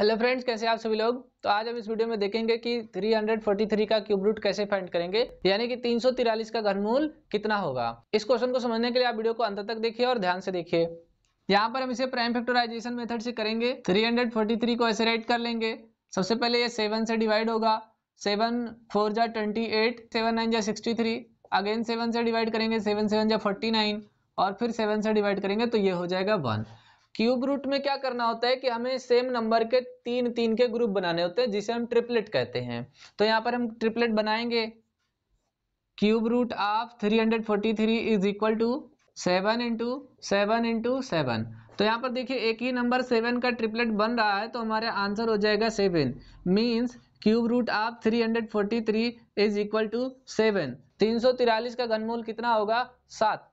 hello friends कैसे आप सभी लोग तो आज हम इस वीडियो में देखेंगे कि 343 का क्यूब रूट कैसे फाइंड करेंगे यानी कि 343 का घनमूल कितना होगा इस क्वेश्चन को समझने के लिए आप वीडियो को अंत तक देखिए और ध्यान से देखिए यहाँ पर हम इसे प्राइम फैक्टराइजेशन मेथड से करेंगे 343 को ऐसे राइट कर लेंगे सबसे पहले ये सेवन से डिवाइड होगा सेवन फोर जा ट्वेंटी एट सेवन नाइन जा सिक्सटी थ्री अगेन सेवन से डिवाइड करेंगे सेवन सेवन जा फोर्टी नाइन और फिर सेवन से डिवाइड करेंगे तो ये हो जाएगा वन क्यूब रूट में क्या करना होता है कि हमें सेम नंबर के तीन तीन के ग्रुप बनाने होते हैं जिसे हम ट्रिपलेट कहते हैं तो यहाँ पर हम ट्रिपलेट बनाएंगे cube root of three hundred forty three is equal to seven into seven into seven तो यहाँ पर देखिए एक ही नंबर सेवन का ट्रिपलेट बन रहा है तो हमारा आंसर हो जाएगा seven means cube root of three hundred forty three is equal to seven तीन सौ तिरालीस का घनमूल कितना होगा सात